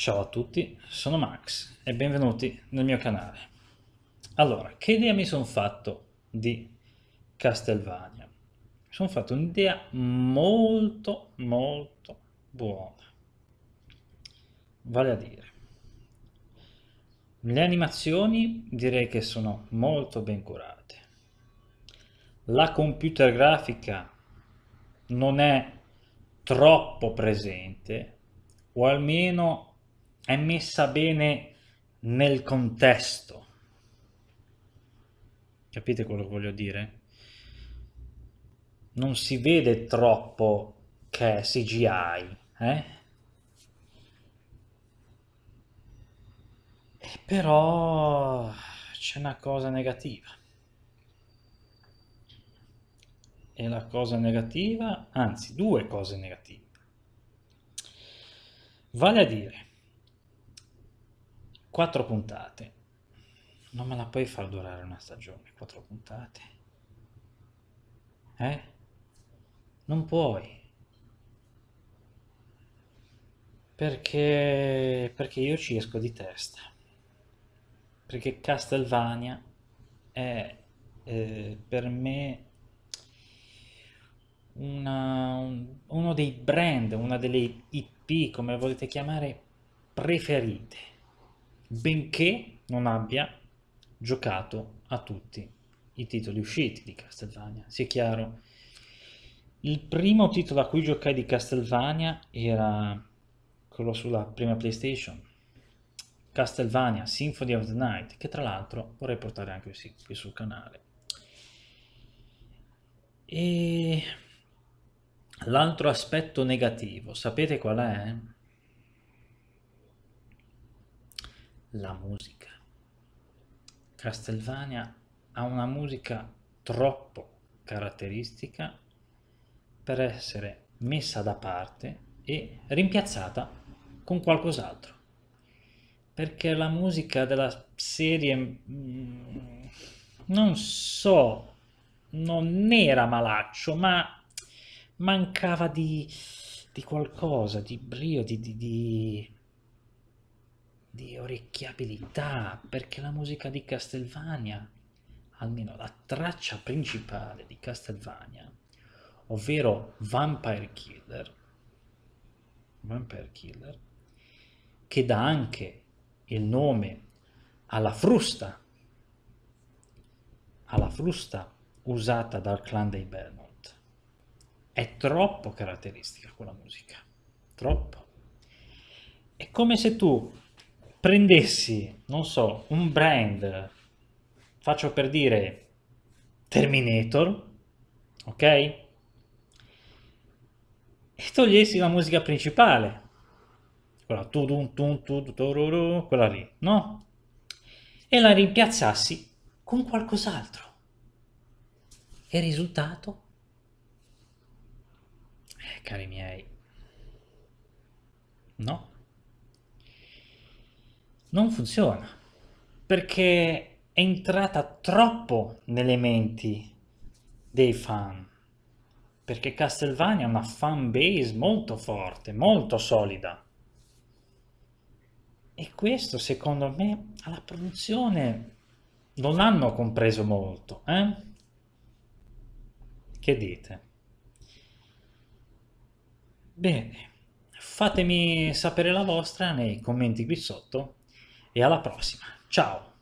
Ciao a tutti, sono Max e benvenuti nel mio canale. Allora, che idea mi sono fatto di Castelvania? Mi sono fatto un'idea molto, molto buona. Vale a dire, le animazioni direi che sono molto ben curate. La computer grafica non è troppo presente, o almeno è messa bene nel contesto. Capite quello che voglio dire? Non si vede troppo che è CGI, eh? E però c'è una cosa negativa. E la cosa negativa, anzi due cose negative. Vale a dire, Quattro puntate. Non me la puoi far durare una stagione, quattro puntate. Eh? Non puoi. Perché, perché io ci esco di testa. Perché Castlevania è eh, per me una, un, uno dei brand, una delle IP, come volete chiamare, preferite benché non abbia giocato a tutti i titoli usciti di Castlevania, sia chiaro. Il primo titolo a cui giocai di Castlevania era quello sulla prima PlayStation, Castlevania Symphony of the Night, che tra l'altro vorrei portare anche qui sul canale. E l'altro aspetto negativo, sapete qual è? la musica. Castelvania ha una musica troppo caratteristica per essere messa da parte e rimpiazzata con qualcos'altro. Perché la musica della serie, mm, non so, non era malaccio, ma mancava di, di qualcosa, di brio, di, di, di di orecchiabilità, perché la musica di Castelvania, almeno la traccia principale di Castelvania, ovvero Vampire Killer, Vampire Killer, che dà anche il nome alla frusta, alla frusta usata dal clan dei Belmont. È troppo caratteristica quella musica, troppo. È come se tu prendessi, non so, un brand, faccio per dire Terminator, ok? E togliessi la musica principale, quella tu dun tun tu tururu, quella lì, no? E la rimpiazzassi con qualcos'altro. E il risultato? Eh, cari miei, no? non funziona, perché è entrata troppo nelle menti dei fan, perché Castlevania ha una fan base molto forte, molto solida. E questo, secondo me, alla produzione non hanno compreso molto, eh? Che dite? Bene, fatemi sapere la vostra nei commenti qui sotto e alla prossima. Ciao!